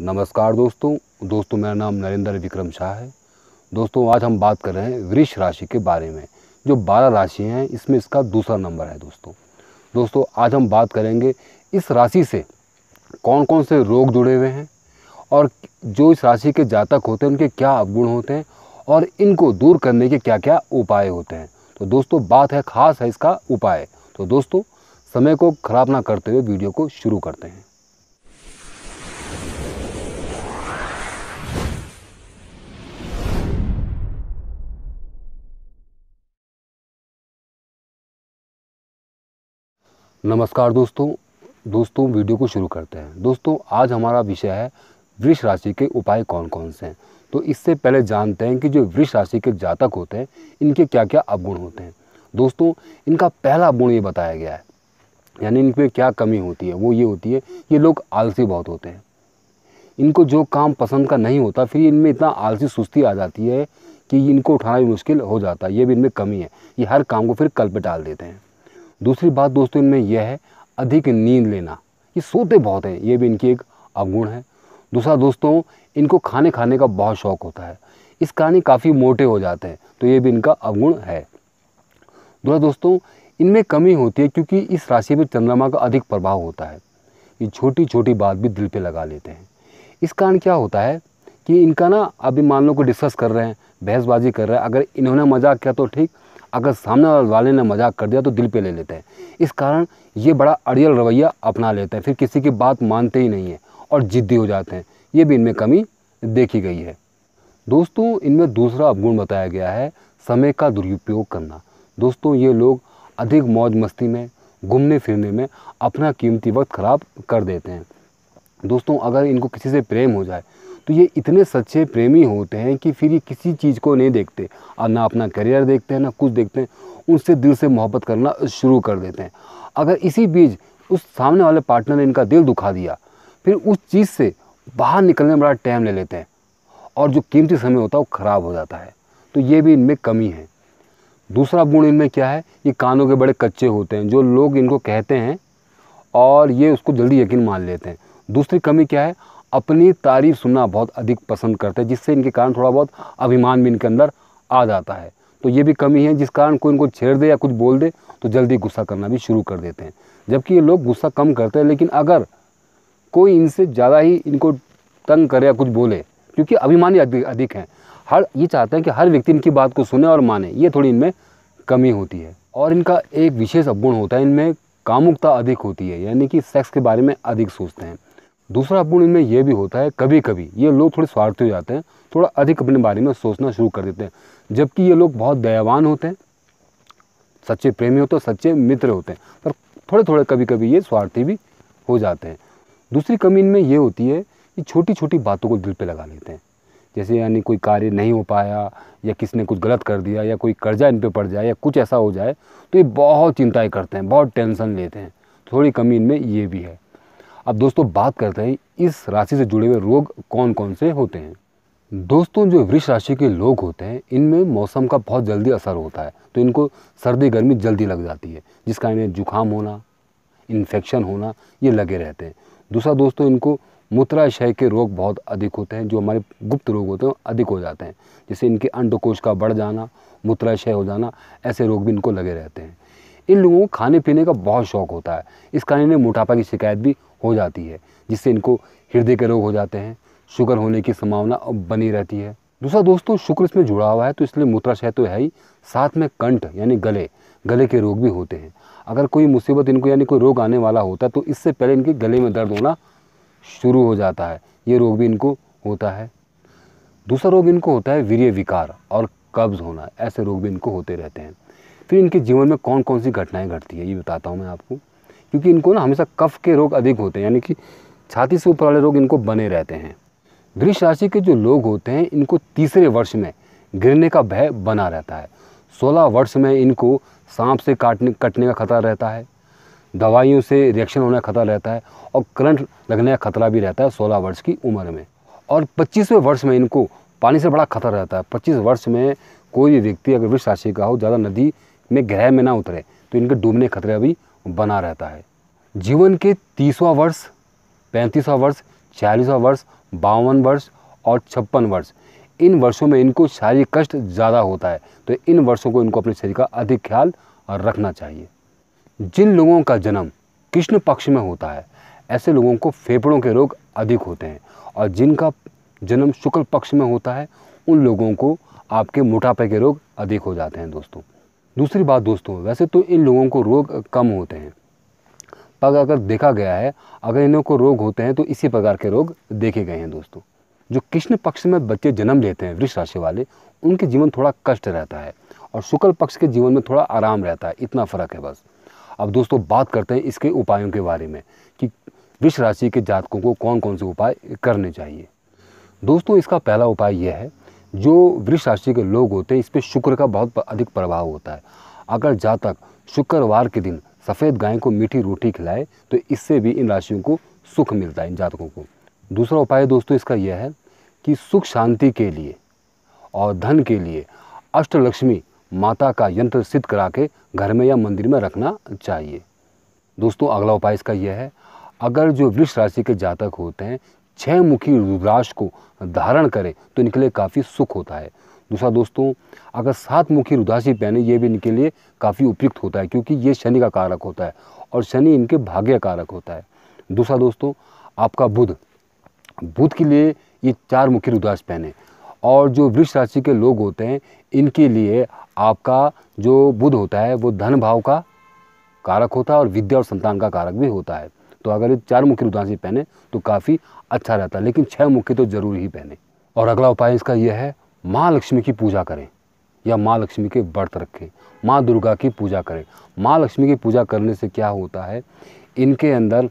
नमस्कार दोस्तों दोस्तों मेरा नाम नरेंद्र विक्रम शाह है दोस्तों आज हम बात कर रहे हैं वृक्ष राशि के बारे में जो बारह राशि हैं इसमें इसका दूसरा नंबर है दोस्तों दोस्तों आज हम बात करेंगे इस राशि से कौन कौन से रोग जुड़े हुए हैं और जो इस राशि के जातक होते हैं उनके क्या अवगुण होते हैं और इनको दूर करने के क्या क्या उपाय होते हैं तो दोस्तों बात है ख़ास है इसका उपाय तो दोस्तों समय को ख़राब ना करते हुए वीडियो को शुरू करते हैं नमस्कार दोस्तों दोस्तों वीडियो को शुरू करते हैं दोस्तों आज हमारा विषय है वृक्ष राशि के उपाय कौन कौन से हैं तो इससे पहले जानते हैं कि जो वृक्ष राशि के जातक होते हैं इनके क्या क्या अवगुण होते हैं दोस्तों इनका पहला गुण ये बताया गया है यानी इनमें क्या कमी होती है वो ये होती है ये लोग आलसी बहुत होते हैं इनको जो काम पसंद का नहीं होता फिर इनमें इतना आलसी सुस्ती आ जाती है कि इनको उठाना भी मुश्किल हो जाता है ये भी इनमें कमी है ये हर काम को फिर कल पर डाल देते हैं दूसरी बात दोस्तों इनमें यह है अधिक नींद लेना ये सोते बहुत हैं ये भी इनकी एक अवगुण है दूसरा दोस्तों इनको खाने खाने का बहुत शौक होता है इस कारण काफ़ी मोटे हो जाते हैं तो ये भी इनका अवगुण है दूसरा दोस्तों इनमें कमी होती है क्योंकि इस राशि में चंद्रमा का अधिक प्रभाव होता है ये छोटी छोटी बात भी दिल पे लगा लेते हैं इस कारण क्या होता है कि इनका ना अभी मान लो को डिस्कस कर रहे हैं बहसबाजी कर रहे हैं अगर इन्होंने मजाक किया तो ठीक अगर सामने वाले ने मजाक कर दिया तो दिल पे ले लेते हैं इस कारण ये बड़ा अड़ियल रवैया अपना लेते हैं फिर किसी की बात मानते ही नहीं है और ज़िद्दी हो जाते हैं ये भी इनमें कमी देखी गई है दोस्तों इनमें दूसरा अवगुण बताया गया है समय का दुरुपयोग करना दोस्तों ये लोग अधिक मौज मस्ती में घूमने फिरने में अपना कीमती वक्त ख़राब कर देते हैं दोस्तों अगर इनको किसी से प्रेम हो जाए तो ये इतने सच्चे प्रेमी होते हैं कि फिर ये किसी चीज़ को नहीं देखते और ना अपना करियर देखते हैं ना कुछ देखते हैं उनसे दिल से मोहब्बत करना शुरू कर देते हैं अगर इसी बीच उस सामने वाले पार्टनर ने इनका दिल दुखा दिया फिर उस चीज़ से बाहर निकलने में बड़ा टाइम ले लेते हैं और जो कीमती समय होता है वो ख़राब हो जाता है तो ये भी इनमें कमी है दूसरा गुण इनमें क्या है ये कानों के बड़े कच्चे होते हैं जो लोग इनको कहते हैं और ये उसको जल्दी यकीन मान लेते हैं दूसरी कमी क्या है अपनी तारीफ सुनना बहुत अधिक पसंद करते हैं जिससे इनके कारण थोड़ा बहुत अभिमान भी इनके अंदर आ जाता है तो ये भी कमी है जिस कारण कोई इनको छेड़ दे या कुछ बोल दे तो जल्दी गुस्सा करना भी शुरू कर देते हैं जबकि ये लोग गुस्सा कम करते हैं लेकिन अगर कोई इनसे ज़्यादा ही इनको तंग करे या कुछ बोले क्योंकि अभिमानी अधिक हैं हर ये चाहते हैं कि हर व्यक्ति इनकी बात को सुने और माने ये थोड़ी इनमें कमी होती है और इनका एक विशेष अवगुण होता है इनमें कामुकता अधिक होती है यानी कि सेक्स के बारे में अधिक सोचते हैं दूसरा गुण इनमें यह भी होता है कभी कभी ये लोग थोड़े स्वार्थी हो जाते हैं थोड़ा अधिक अपने बारे में सोचना शुरू कर देते हैं जबकि ये लोग बहुत दयावान होते हैं सच्चे प्रेमी होते हैं सच्चे मित्र होते हैं पर थोड़े थोड़े कभी कभी ये स्वार्थी भी हो जाते हैं दूसरी कमी इनमें ये होती है कि छोटी छोटी बातों को दिल पर लगा लेते हैं जैसे यानी कोई कार्य नहीं हो पाया या किसी ने कुछ गलत कर दिया या कोई कर्जा इन पर पड़ जाए या कुछ ऐसा हो जाए तो ये बहुत चिंताएँ करते हैं बहुत टेंशन लेते हैं थोड़ी कमी इनमें ये भी है अब दोस्तों बात करते हैं इस राशि से जुड़े हुए रोग कौन कौन से होते हैं दोस्तों जो वृक्ष राशि के लोग होते हैं इनमें मौसम का बहुत जल्दी असर होता है तो इनको सर्दी गर्मी जल्दी लग जाती है जिसका इन्हें जुकाम होना इन्फेक्शन होना ये लगे रहते हैं दूसरा दोस्तों इनको मूत्राशय के रोग बहुत अधिक होते हैं जो हमारे गुप्त रोग होते हैं अधिक हो जाते हैं जैसे इनके अंडकोश का बढ़ जाना मूत्राशय हो जाना ऐसे रोग भी इनको लगे रहते हैं इन लोगों को खाने पीने का बहुत शौक होता है इस कारण इन्हें मोटापा की शिकायत भी हो जाती है जिससे इनको हृदय के रोग हो जाते हैं शुगर होने की संभावना अब बनी रहती है दूसरा दोस्तों शुक्र इसमें जुड़ा हुआ है तो इसलिए मूत्राशय तो है ही साथ में कंठ यानी गले गले के रोग भी होते हैं अगर कोई मुसीबत इनको यानी कोई रोग आने वाला होता है तो इससे पहले इनके गले में दर्द होना शुरू हो जाता है ये रोग भी इनको होता है दूसरा रोग इनको होता है वीर्य विकार और कब्ज़ होना ऐसे रोग भी इनको होते रहते हैं फिर इनके जीवन में कौन कौन सी घटनाएँ घटती है ये बताता हूँ मैं आपको क्योंकि इनको ना हमेशा कफ के रोग अधिक होते हैं यानी कि छाती से ऊपर वाले रोग इनको बने रहते हैं वृक्ष राशि के जो लोग होते हैं इनको तीसरे वर्ष में गिरने का भय बना रहता है सोलह वर्ष में इनको सांप से काटने कटने का खतरा रहता है दवाइयों से रिएक्शन होने का खतरा रहता है और करंट लगने का खतरा भी रहता है सोलह वर्ष की उम्र में और पच्चीसवें वर्ष में इनको पानी से बड़ा खतरा रहता है पच्चीस वर्ष में कोई भी व्यक्ति अगर वृक्ष राशि का हो ज़्यादा नदी में ग्रह में ना उतरे तो इनके डूबने खतरे अभी बना रहता है जीवन के तीसवा वर्ष पैंतीसवा वर्ष छियालीसवा वर्ष बावन वर्ष और छप्पन वर्ष इन वर्षों में इनको शारीरिक कष्ट ज़्यादा होता है तो इन वर्षों को इनको अपने शरीर का अधिक ख्याल रखना चाहिए जिन लोगों का जन्म कृष्ण पक्ष में होता है ऐसे लोगों को फेफड़ों के रोग अधिक होते हैं और जिनका जन्म शुक्ल पक्ष में होता है उन लोगों को आपके मोटापे के रोग अधिक हो जाते हैं दोस्तों दूसरी बात दोस्तों वैसे तो इन लोगों को रोग कम होते हैं पर अगर देखा गया है अगर इन लोगों को रोग होते हैं तो इसी प्रकार के रोग देखे गए हैं दोस्तों जो कृष्ण पक्ष में बच्चे जन्म लेते हैं वृक्ष राशि वाले उनके जीवन थोड़ा कष्ट रहता है और शुक्ल पक्ष के जीवन में थोड़ा आराम रहता है इतना फ़र्क है बस अब दोस्तों बात करते हैं इसके उपायों के बारे में कि वृक्ष राशि के जातकों को कौन कौन से उपाय करने चाहिए दोस्तों इसका पहला उपाय यह है जो वृक्ष राशि के लोग होते हैं इस पर शुक्र का बहुत अधिक प्रभाव होता है अगर जातक शुक्रवार के दिन सफ़ेद गाय को मीठी रोटी खिलाए तो इससे भी इन राशियों को सुख मिलता है इन जातकों को दूसरा उपाय दोस्तों इसका यह है कि सुख शांति के लिए और धन के लिए अष्टलक्ष्मी माता का यंत्र सिद्ध करा के घर में या मंदिर में रखना चाहिए दोस्तों अगला उपाय इसका यह है अगर जो वृक्ष राशि के जातक होते हैं छः मुखी रुद्राक्ष को धारण करें तो इनके लिए काफ़ी सुख होता है दूसरा दोस्तों अगर सात मुखी रुद्राक्षी पहने ये भी इनके लिए काफ़ी उपयुक्त होता है क्योंकि ये शनि का कारक होता है और शनि इनके भाग्य कारक होता है दूसरा दोस्तों आपका बुध बुध के लिए ये चार मुखी रुद्राक्ष पहने और जो वृक्ष राशि के लोग होते हैं इनके लिए आपका जो बुध होता है वो धन भाव का कारक होता है और विद्या और संतान का कारक भी होता है तो अगर ये चार मुखी रुद्राक्ष पहने तो काफ़ी अच्छा रहता है लेकिन छः मुखी तो ज़रूर ही पहने और अगला उपाय इसका यह है माँ लक्ष्मी की पूजा करें या माँ लक्ष्मी के व्रत रखें माँ दुर्गा की पूजा करें माँ लक्ष्मी की पूजा करने से क्या होता है इनके अंदर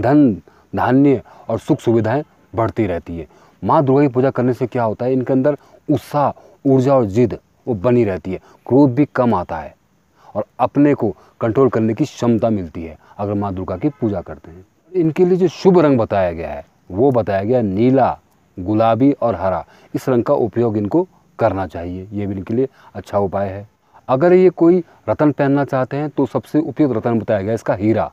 धन धान्य और सुख सुविधाएं बढ़ती रहती है माँ दुर्गा की पूजा करने से क्या होता है इनके अंदर उत्साह ऊर्जा और जिद वो बनी रहती है क्रोध भी कम आता है और अपने को कंट्रोल करने की क्षमता मिलती है अगर माँ दुर्गा की पूजा करते हैं इनके लिए जो शुभ रंग बताया गया है वो बताया गया नीला गुलाबी और हरा इस रंग का उपयोग इनको करना चाहिए ये भी इनके लिए अच्छा उपाय है अगर ये कोई रतन पहनना चाहते हैं तो सबसे उपयुक्त रतन बताया गया इसका हीरा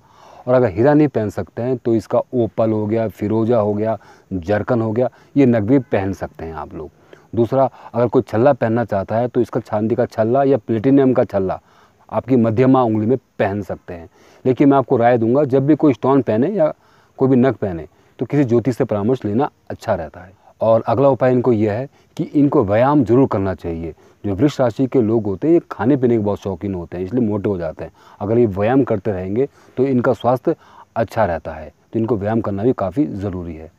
और अगर हीरा नहीं पहन सकते हैं तो इसका ओपल हो गया फिरोजा हो गया जरकन हो गया ये नगवी पहन सकते हैं आप लोग दूसरा अगर कोई छल्ला पहनना चाहता है तो इसका चांदी का छल्ला या प्लेटिनियम का छल्ला आपकी मध्यमा उंगली में पहन सकते हैं लेकिन मैं आपको राय दूंगा जब भी कोई स्टोन पहने या कोई भी नग पहने तो किसी ज्योतिष से परामर्श लेना अच्छा रहता है और अगला उपाय इनको यह है कि इनको व्यायाम जरूर करना चाहिए जो वृक्ष राशि के लोग होते हैं ये खाने पीने के बहुत शौकीन होते हैं इसलिए मोटे हो जाते हैं अगर ये व्यायाम करते रहेंगे तो इनका स्वास्थ्य अच्छा रहता है तो इनको व्यायाम करना भी काफ़ी ज़रूरी है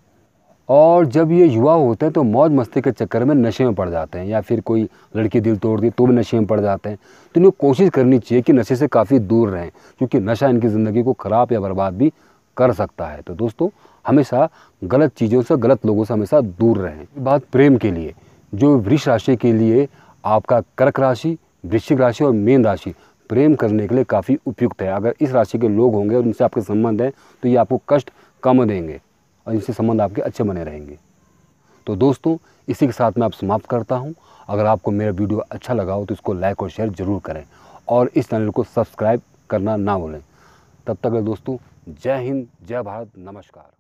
और जब ये युवा होते हैं तो मौज मस्ती के चक्कर में नशे में पड़ जाते हैं या फिर कोई लड़की दिल तोड़ दी तो भी नशे में पड़ जाते हैं तो इन्हें कोशिश करनी चाहिए कि नशे से काफ़ी दूर रहें क्योंकि नशा इनकी ज़िंदगी को ख़राब या बर्बाद भी कर सकता है तो दोस्तों हमेशा गलत चीज़ों से गलत लोगों से हमेशा दूर रहें बात प्रेम के लिए जो वृक्ष राशि के लिए आपका कर्क राशि वृश्चिक राशि और मीन राशि प्रेम करने के लिए काफ़ी उपयुक्त है अगर इस राशि के लोग होंगे और उनसे आपके संबंध हैं तो ये आपको कष्ट कम देंगे और इनसे संबंध आपके अच्छे बने रहेंगे तो दोस्तों इसी के साथ मैं आप समाप्त करता हूँ अगर आपको मेरा वीडियो अच्छा लगा हो तो इसको लाइक और शेयर ज़रूर करें और इस चैनल को सब्सक्राइब करना ना भूलें तब तक दोस्तों जय हिंद जय भारत नमस्कार